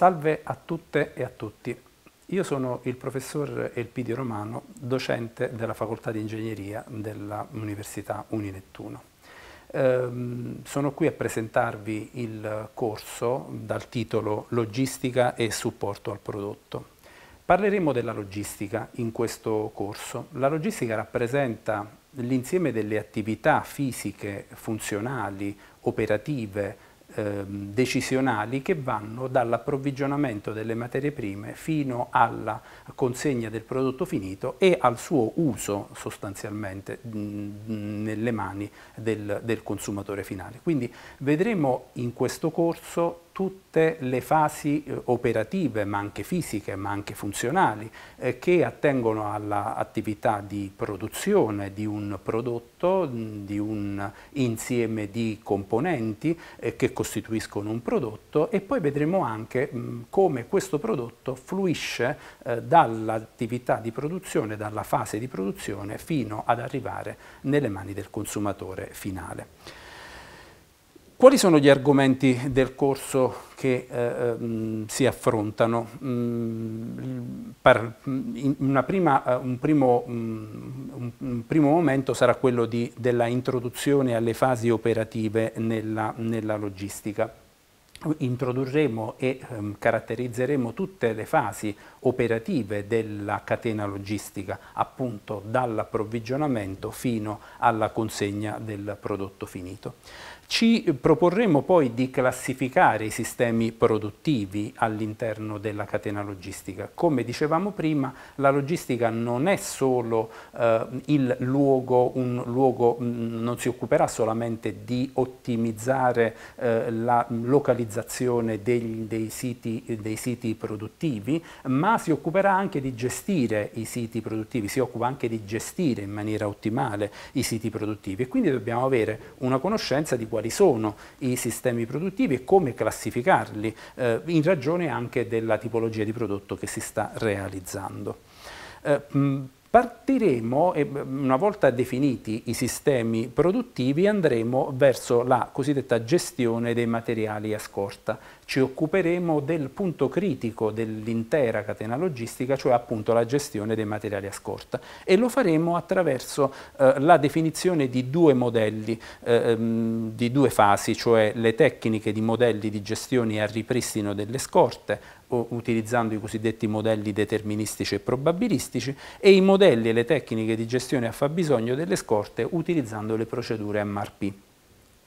Salve a tutte e a tutti. Io sono il professor Elpidio Romano, docente della Facoltà di Ingegneria dell'Università Unilettuno. Ehm, sono qui a presentarvi il corso dal titolo Logistica e supporto al prodotto. Parleremo della logistica in questo corso. La logistica rappresenta l'insieme delle attività fisiche, funzionali, operative, Ehm, decisionali che vanno dall'approvvigionamento delle materie prime fino alla consegna del prodotto finito e al suo uso sostanzialmente nelle mani del, del consumatore finale. Quindi vedremo in questo corso tutte le fasi eh, operative, ma anche fisiche, ma anche funzionali, eh, che attengono all'attività di produzione di un prodotto, di un insieme di componenti eh, che costituiscono un prodotto e poi vedremo anche mh, come questo prodotto fluisce eh, dall'attività di produzione, dalla fase di produzione fino ad arrivare nelle mani del consumatore finale. Quali sono gli argomenti del corso che eh, mh, ehm, si affrontano? Mh, per, mh, prima, eh, un, primo, mm, un, primo, momento sarà quello di, della introduzione alle fasi operative nella, nella logistica. Introdurremo e ehm, caratterizzeremo tutte le fasi operative della catena logistica, appunto dall'approvvigionamento fino alla consegna del prodotto finito. Ci proporremo poi di classificare i sistemi produttivi all'interno della catena logistica. Come dicevamo prima, la logistica non è solo eh, il luogo, un luogo mh, mm, non si occuperà solamente di ottimizzare eh, la localizzazione dei, dei, siti, dei siti produttivi, ma si occuperà anche di gestire i siti produttivi, si occupa anche di gestire in maniera ottimale i siti produttivi e quindi dobbiamo avere una conoscenza di quali sono i sistemi produttivi e come classificarli eh, in ragione anche della tipologia di prodotto che si sta realizzando. Eh, Partiremo, una volta definiti i sistemi produttivi, andremo verso la cosiddetta gestione dei materiali a scorta, ci occuperemo del punto critico dell'intera catena logistica, cioè appunto la gestione dei materiali a scorta e lo faremo attraverso eh, la definizione di due modelli, eh, ehm, di due fasi, cioè le tecniche di modelli di gestione a ripristino delle scorte, utilizzando i cosiddetti modelli deterministici e probabilistici e i modelli e le tecniche di gestione a fabbisogno delle scorte utilizzando le procedure MRP.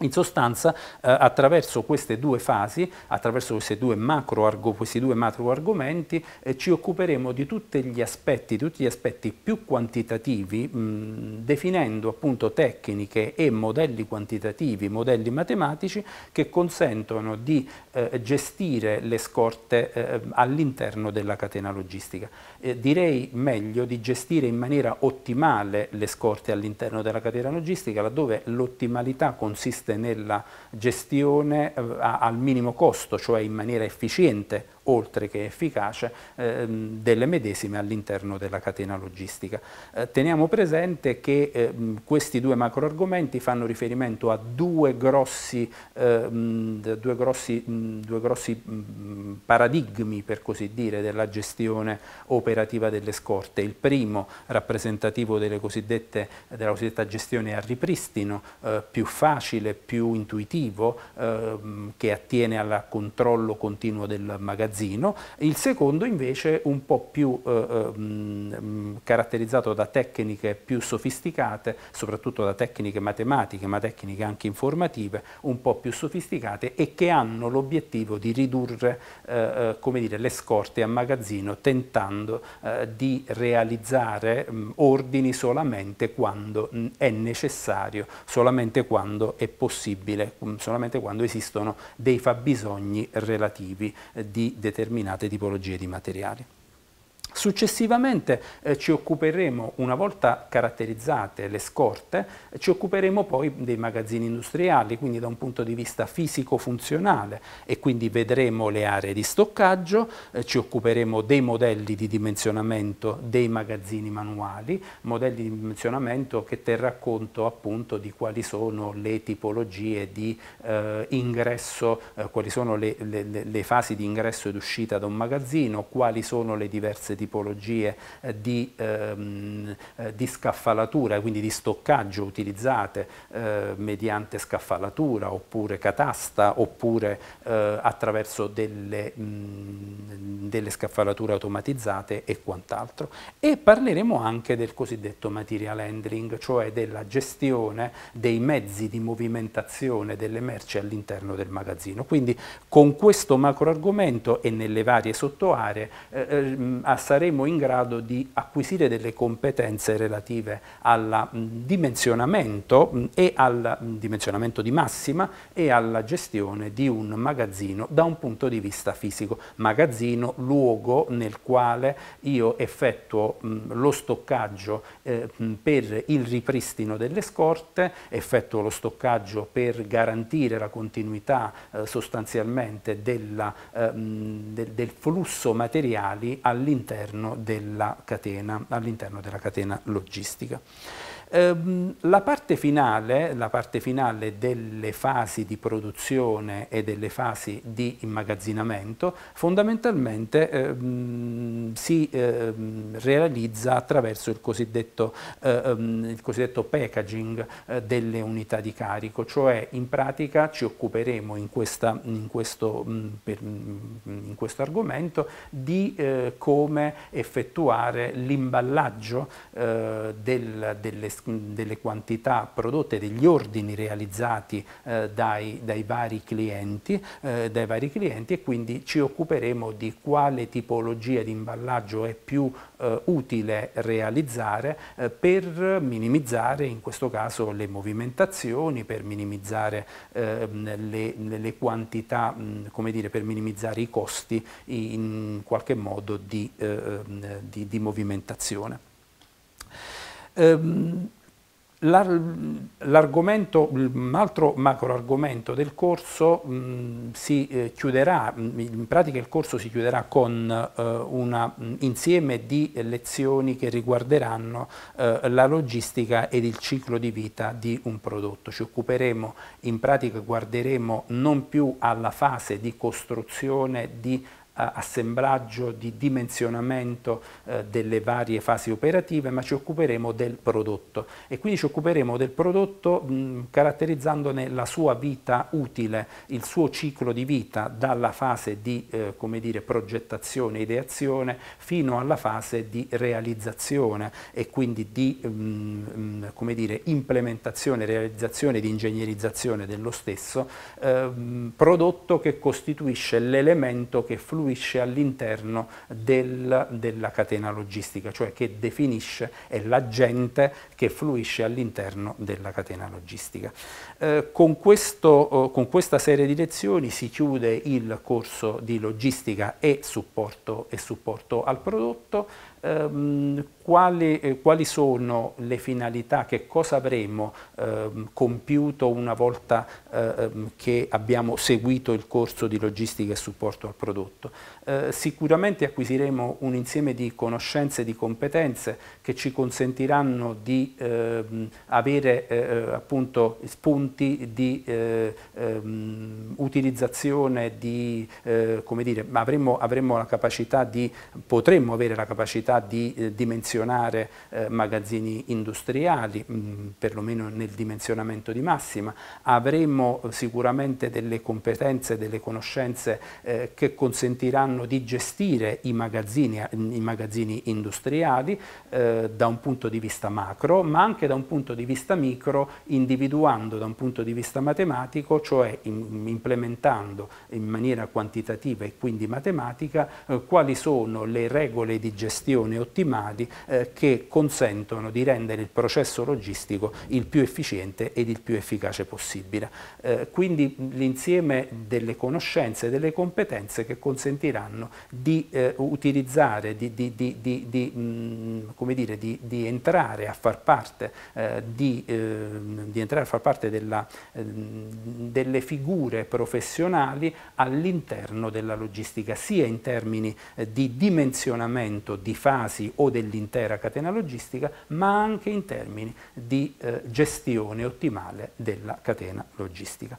In sostanza, eh, attraverso queste due fasi, attraverso questi due macro, questi due macro argomenti, eh, ci occuperemo di tutti gli aspetti, tutti gli aspetti più quantitativi, mh, definendo appunto tecniche e modelli quantitativi, modelli matematici che consentono di eh, gestire le scorte eh, all'interno della catena logistica. Eh, direi meglio di gestire in maniera ottimale le scorte all'interno della catena logistica, laddove l'ottimalità consiste nella gestione eh, al minimo costo, cioè in maniera efficiente oltre che efficace ehm, delle medesime all'interno della catena logistica. Eh, teniamo presente che ehm, questi due macro argomenti fanno riferimento a due grossi, ehm, due grossi, mh, due grossi mh, paradigmi, per così dire, della gestione operativa delle scorte. Il primo, rappresentativo della cosiddetta gestione a ripristino, eh, più facile, più intuitivo, ehm, che attiene al controllo continuo del magazzino magazzino, il secondo invece un po' più eh, ehm, caratterizzato da tecniche più sofisticate, soprattutto da tecniche matematiche, ma tecniche anche informative, un po' più sofisticate e che hanno l'obiettivo di ridurre eh, eh dire, le scorte a magazzino tentando eh, di realizzare mh, ordini solamente quando mh, è necessario, solamente quando è possibile, solamente quando esistono dei fabbisogni relativi eh, di determinate tipologie di materiali. Successivamente eh, ci occuperemo, una volta caratterizzate le scorte, eh, ci occuperemo poi dei magazzini industriali, quindi da un punto di vista fisico-funzionale e quindi vedremo le aree di stoccaggio, eh, ci occuperemo dei modelli di dimensionamento dei magazzini manuali, modelli di dimensionamento che terrà conto appunto di quali sono le tipologie di eh, ingresso, eh, quali sono le, le, le fasi di ingresso ed uscita da un magazzino, quali sono le diverse tipologie tipologie eh, di, ehm, eh, di, scaffalatura, quindi di stoccaggio utilizzate eh, mediante scaffalatura oppure catasta oppure eh, attraverso delle, mh, mm, delle, scaffalature automatizzate e quant'altro. E parleremo anche del cosiddetto material handling, cioè della gestione dei mezzi di movimentazione delle merci all'interno del magazzino. Quindi con questo macro argomento e nelle varie sottoaree eh, eh mm, saremo saremo in grado di acquisire delle competenze relative al mm, dimensionamento mm, e al mm, dimensionamento di massima e alla gestione di un magazzino da un punto di vista fisico. Magazzino, luogo nel quale io effettuo lo stoccaggio eh, per il ripristino delle scorte, effettuo lo stoccaggio per garantire la continuità eh, sostanzialmente della, eh, del, del flusso materiali all'interno all'interno della catena, all della catena logistica. Ehm, la parte, finale, la parte finale delle fasi di produzione e delle fasi di immagazzinamento fondamentalmente ehm, si ehm, realizza attraverso il cosiddetto, eh, ehm, il cosiddetto packaging eh, delle unità di carico, cioè in pratica ci occuperemo in, questa, in, questo, mh, mm, per, mh, mm, in questo, argomento di eh, come effettuare l'imballaggio eh, del, delle scale delle quantità prodotte, degli ordini realizzati eh, dai, dai, vari clienti, eh, dai, vari clienti, e quindi ci occuperemo di quale tipologia di imballaggio è più eh, utile realizzare eh, per minimizzare in questo caso le movimentazioni, per minimizzare eh, le, le, quantità, mh, come dire, per minimizzare i costi in qualche modo di, eh, di, di movimentazione. Ehm, l'argomento, un altro macro argomento del corso mh, mm, si eh, chiuderà, mm, in pratica il corso si chiuderà con eh, un mm, insieme di lezioni che riguarderanno eh, la logistica ed il ciclo di vita di un prodotto. Ci occuperemo, in pratica guarderemo non più alla fase di costruzione, di assemblaggio, di dimensionamento eh, delle varie fasi operative, ma ci occuperemo del prodotto e quindi ci occuperemo del prodotto mh, caratterizzandone la sua vita utile, il suo ciclo di vita dalla fase di eh, dire, progettazione, ideazione fino alla fase di realizzazione e quindi di mh, mh, dire, implementazione, realizzazione di ingegnerizzazione dello stesso, eh, prodotto che costituisce l'elemento che fluisce costruisce all'interno del, della catena logistica, cioè che definisce, è l'agente che fluisce all'interno della catena logistica. Eh, con, questo, eh, con questa serie di lezioni si chiude il corso di logistica e supporto, e supporto al prodotto, Ehm, quali, eh, quali, sono le finalità, che cosa avremo ehm, compiuto una volta eh, ehm, che abbiamo seguito il corso di logistica e supporto al prodotto. Eh, sicuramente acquisiremo un insieme di conoscenze e di competenze che ci consentiranno di avere appunto spunti di utilizzazione, di, come dire, avremo, avremo la capacità di, potremmo avere la capacità capacità di eh, dimensionare eh, magazzini industriali, mh, mm, perlomeno nel dimensionamento di massima, avremo eh, sicuramente delle competenze, delle conoscenze eh, che consentiranno di gestire i magazzini, i magazzini industriali eh, da un punto di vista macro, ma anche da un punto di vista micro, individuando da un punto di vista matematico, cioè in, implementando in maniera quantitativa e quindi matematica, eh, quali sono le regole di gestione gestione ottimali eh, che consentono di rendere il processo logistico il più efficiente ed il più efficace possibile. Eh, quindi l'insieme delle conoscenze e delle competenze che consentiranno di eh, utilizzare, di, di, di, di mh, dire, entrare a far parte, eh, ehm, a far parte della, ehm, delle figure professionali all'interno della logistica, sia in termini eh, di dimensionamento di fasi o dell'intera catena logistica, ma anche in termini di eh, gestione ottimale della catena logistica.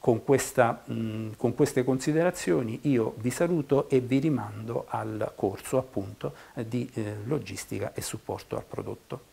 Con, questa, mh, con, queste considerazioni io vi saluto e vi rimando al corso appunto di eh, logistica e supporto al prodotto.